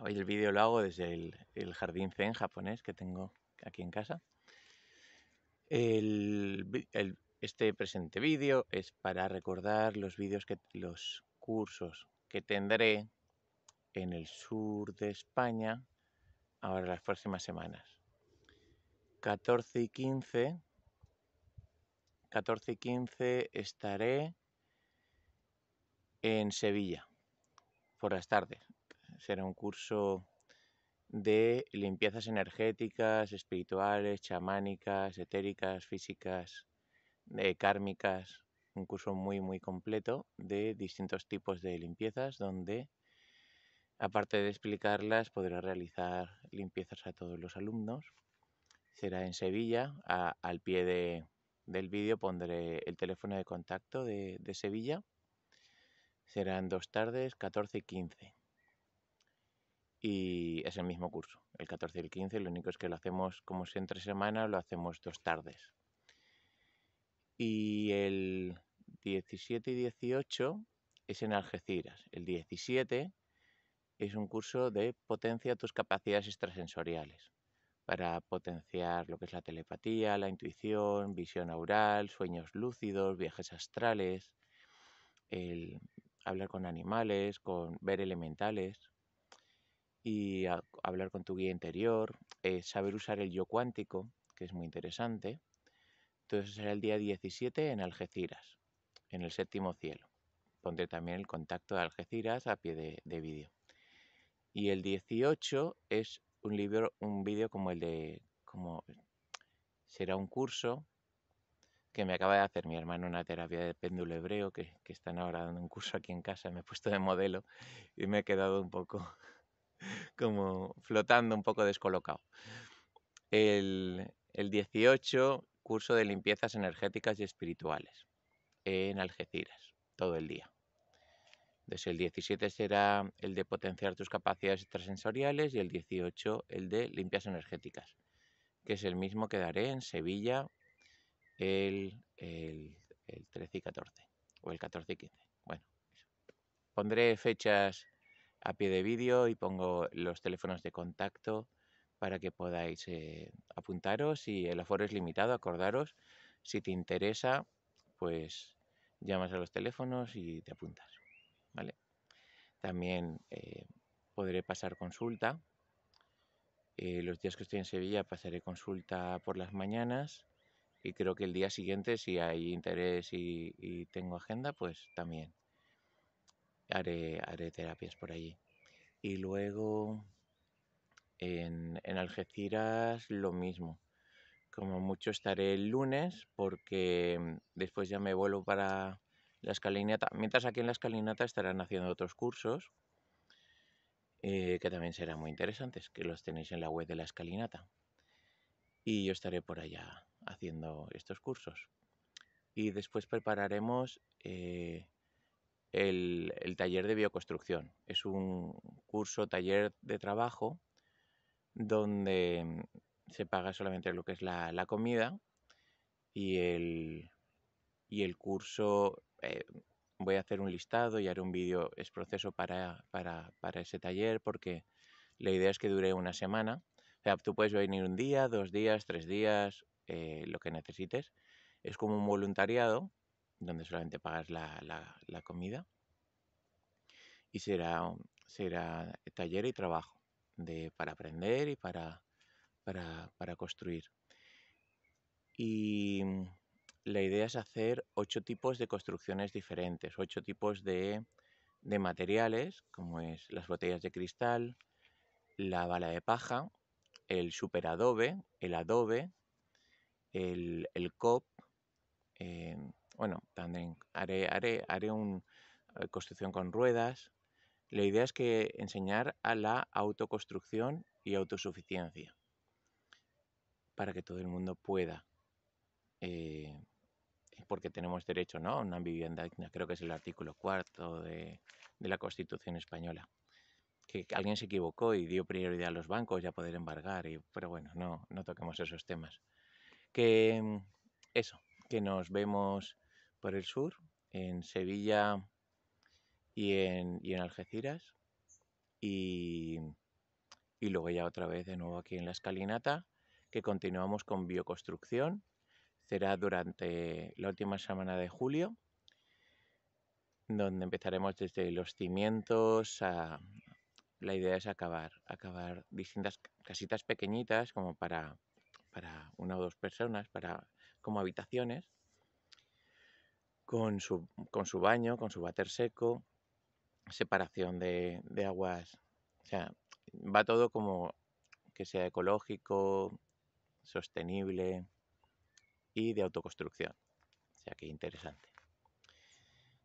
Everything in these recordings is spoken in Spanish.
hoy el vídeo lo hago desde el, jardín zen japonés que tengo aquí en casa. este presente vídeo es para recordar los vídeos que los cursos que tendré en el sur de España ahora las próximas semanas. 14 y 15 14 y 15 estaré en Sevilla por las tardes. Será un curso de limpiezas energéticas, espirituales, chamánicas, etéricas, físicas, eh, kármicas. Un curso muy, muy completo de distintos tipos de limpiezas donde, aparte de explicarlas, podré realizar limpiezas a todos los alumnos. Será en Sevilla. al pie del vídeo pondré el teléfono de contacto de Sevilla serán dos tardes, 14 y 15. Y es el mismo curso, el 14 y el 15, lo único es que lo hacemos como si entre semana, lo hacemos dos tardes. Y el 17 y 18 es en Algeciras. El 17 es un curso de potencia tus capacidades extrasensoriales para potenciar lo que es la telepatía, la intuición, visión aural, sueños lúcidos, viajes astrales, hablar con animales, con ver elementales y hablar con tu guía interior, eh, saber usar el yo cuántico, que es muy interesante. Entonces será el día 17 en Algeciras, en el séptimo cielo. Pondré también el contacto de Algeciras a pie de, vídeo. Y el 18 es un libro, un vídeo como el de, será un curso que me acaba de hacer mi hermano una terapia de péndulo hebreo, que, están ahora dando un curso aquí en casa, me he puesto de modelo y me he quedado un poco como flotando, un poco descolocado. El, el 18, curso de limpiezas energéticas y espirituales en Algeciras, todo el día. Entonces el 17 será el de potenciar tus capacidades extrasensoriales y el 18 el de limpias energéticas, que es el mismo que daré en Sevilla el, el, 13 y 14 o el 14 y 15. Bueno, pondré fechas a pie de vídeo y pongo los teléfonos de contacto para que podáis eh, apuntaros y el aforo es limitado, acordaros. Si te interesa, pues llamas a los teléfonos y te apuntas, ¿vale? También eh, podré pasar consulta. Eh, los días que estoy en Sevilla pasaré consulta por las mañanas y creo que el día siguiente, si hay interés y, tengo agenda, pues también haré, haré terapias por allí. Y luego en, Algeciras lo mismo. Como mucho estaré el lunes porque después ya me vuelvo para la escalinata. Mientras aquí en la escalinata estarán haciendo otros cursos eh, que también serán muy interesantes, que los tenéis en la web de la escalinata. Y yo estaré por allá haciendo estos cursos. Y después prepararemos eh, el, taller de bioconstrucción. Es un curso, taller de trabajo, donde se paga solamente lo que es la, comida y el, y el curso. Eh, voy a hacer un listado y haré un vídeo, es proceso para, para, para ese taller, porque la idea es que dure una semana. O sea, tú puedes venir un día, dos días, tres días, eh, lo que necesites. Es como un voluntariado donde solamente pagas la, comida y será, será taller y trabajo para aprender y para, para, construir. Y mm, la idea es hacer ocho tipos de construcciones diferentes, ocho tipos de, de, materiales, como es las botellas de cristal, la bala de paja, el superadobe, el adobe, el, el COP, eh, bueno, también haré, haré, haré una eh, construcción con ruedas. La idea es que enseñar a la autoconstrucción y autosuficiencia para que todo el mundo pueda, eh, porque tenemos derecho ¿no? a una vivienda creo que es el artículo cuarto de, la Constitución española que alguien se equivocó y dio prioridad a los bancos y a poder embargar, y, pero bueno, no, no toquemos esos temas. Que mm, eso, que nos vemos por el sur, en Sevilla y en, en Algeciras. Y, luego ya otra vez de nuevo aquí en la escalinata, que continuamos con bioconstrucción. Será durante la última semana de julio, donde empezaremos desde los cimientos a... La idea es acabar, acabar distintas casitas pequeñitas como para para una o dos personas, para, como habitaciones, con su, baño, con su váter seco, separación de, aguas. O sea, va todo como que sea ecológico, sostenible y de autoconstrucción. O sea, que interesante.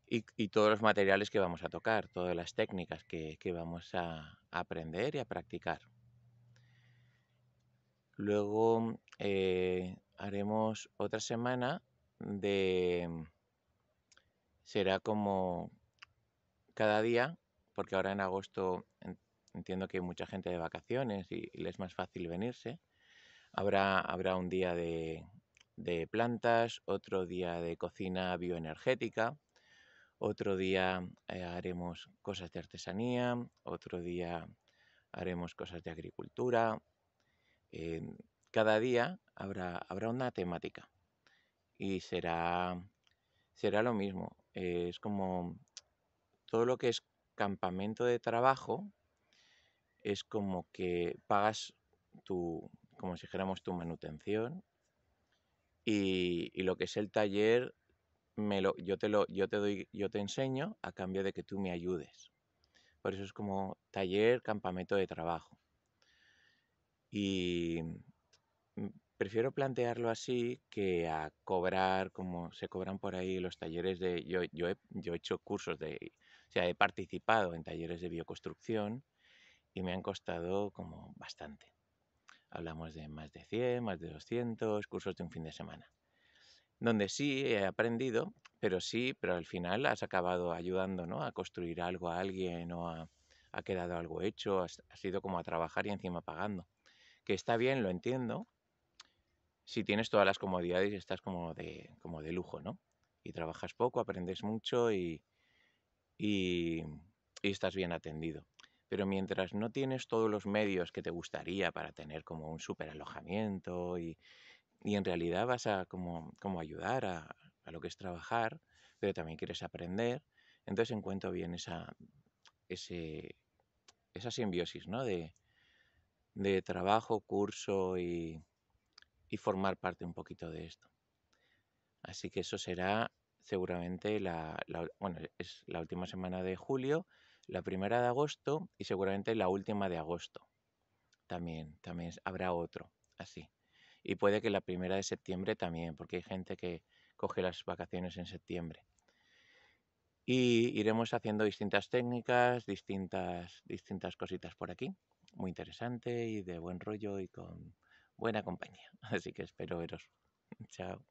Y, todos los materiales que vamos a tocar, todas las técnicas que vamos a aprender y a practicar. Luego eh, haremos otra semana de... Mm, será como cada día, porque ahora en agosto entiendo que hay mucha gente de vacaciones y, les es más fácil venirse. Habrá, un día de, plantas, otro día de cocina bioenergética, otro día eh, haremos cosas de artesanía, otro día haremos cosas de agricultura, cada día habrá, habrá una temática y será, será lo mismo. Eh, es como todo lo que es campamento de trabajo es como que pagas tu, como si tu manutención y, y lo que es el taller me lo, yo te lo, yo te doy, yo te enseño a cambio de que tú me ayudes. Por eso es como taller, campamento de trabajo. Y mm, prefiero plantearlo así que a cobrar como se cobran por ahí los talleres de... Yo, yo, he, yo he hecho cursos de... O sea, he participado en talleres de bioconstrucción y me han costado como bastante. Hablamos de más de 100, más de 200 cursos de un fin de semana. Donde sí he aprendido, pero sí, pero al final has acabado ayudando ¿no? a construir algo a alguien o ha quedado algo hecho, ha sido como a trabajar y encima pagando que está bien, lo entiendo, si tienes todas las comodidades y estás como de, como de lujo, ¿no? Y trabajas poco, aprendes mucho y, y, estás bien atendido. Pero mientras no tienes todos los medios que te gustaría para tener como un super alojamiento y, en realidad vas a como, ayudar a, a, lo que es trabajar, pero también quieres aprender, entonces encuentro bien esa, ese, esa simbiosis, ¿no? De, de trabajo, curso y, formar parte un poquito de esto. Así que eso será seguramente la, es la última semana de julio, la primera de agosto y seguramente la última de agosto. También, también habrá otro, así. Y puede que la primera de septiembre también, porque hay gente que coge las vacaciones en septiembre. Y iremos haciendo distintas técnicas, distintas, distintas cositas por aquí muy interesante y de buen rollo y con buena compañía. Así que espero veros. Chao.